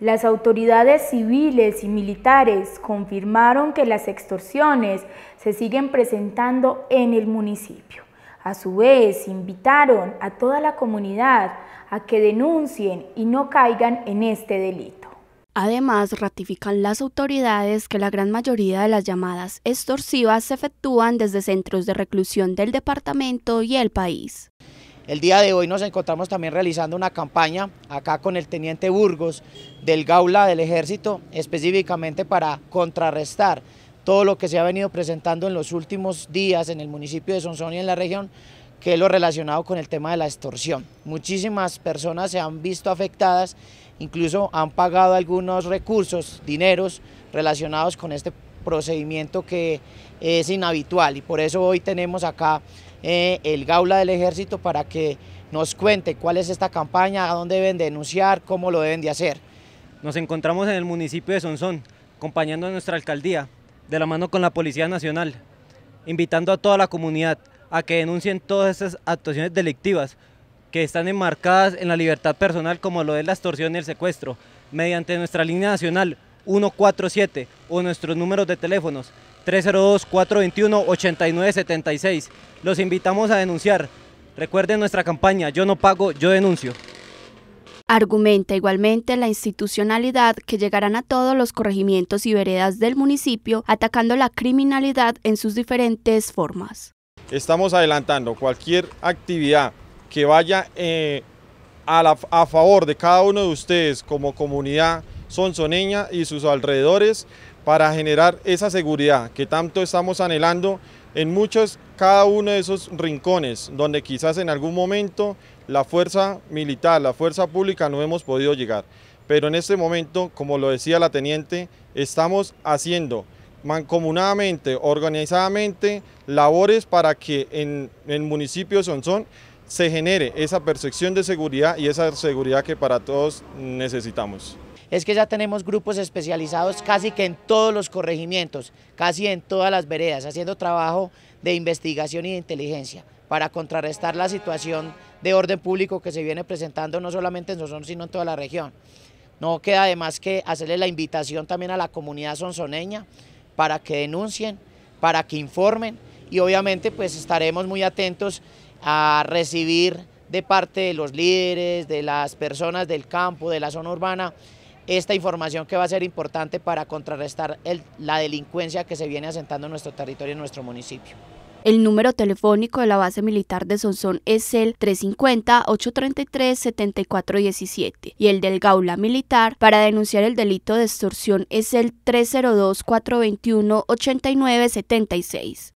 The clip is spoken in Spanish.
Las autoridades civiles y militares confirmaron que las extorsiones se siguen presentando en el municipio. A su vez, invitaron a toda la comunidad a que denuncien y no caigan en este delito. Además, ratifican las autoridades que la gran mayoría de las llamadas extorsivas se efectúan desde centros de reclusión del departamento y el país. El día de hoy nos encontramos también realizando una campaña acá con el Teniente Burgos del Gaula del Ejército, específicamente para contrarrestar todo lo que se ha venido presentando en los últimos días en el municipio de Sonsón y en la región, que es lo relacionado con el tema de la extorsión. Muchísimas personas se han visto afectadas, incluso han pagado algunos recursos, dineros relacionados con este procedimiento que es inhabitual y por eso hoy tenemos acá eh, el Gaula del Ejército para que nos cuente cuál es esta campaña, a dónde deben denunciar, cómo lo deben de hacer. Nos encontramos en el municipio de Sonsón, acompañando a nuestra alcaldía, de la mano con la Policía Nacional, invitando a toda la comunidad a que denuncien todas estas actuaciones delictivas que están enmarcadas en la libertad personal como lo es la extorsión y el secuestro, mediante nuestra línea nacional 147 o nuestros números de teléfonos 302-421-8976. Los invitamos a denunciar. Recuerden nuestra campaña Yo no pago, yo denuncio. Argumenta igualmente la institucionalidad que llegarán a todos los corregimientos y veredas del municipio atacando la criminalidad en sus diferentes formas. Estamos adelantando cualquier actividad que vaya eh, a favor de cada uno de ustedes como comunidad Sonsoneña y sus alrededores para generar esa seguridad que tanto estamos anhelando en muchos, cada uno de esos rincones donde quizás en algún momento la fuerza militar, la fuerza pública no hemos podido llegar. Pero en este momento, como lo decía la teniente, estamos haciendo mancomunadamente, organizadamente, labores para que en el municipio de Sonsón se genere esa percepción de seguridad y esa seguridad que para todos necesitamos. Es que ya tenemos grupos especializados casi que en todos los corregimientos, casi en todas las veredas, haciendo trabajo de investigación y de inteligencia para contrarrestar la situación de orden público que se viene presentando no solamente en Sonsón, sino en toda la región. No queda además que hacerle la invitación también a la comunidad sonsoneña para que denuncien, para que informen y obviamente pues estaremos muy atentos a recibir de parte de los líderes, de las personas del campo, de la zona urbana, esta información que va a ser importante para contrarrestar la delincuencia que se viene asentando en nuestro territorio, en nuestro municipio. El número telefónico de la base militar de Sonsón es el 350-833-7417 y el del Gaula Militar para denunciar el delito de extorsión es el 302-421-8976.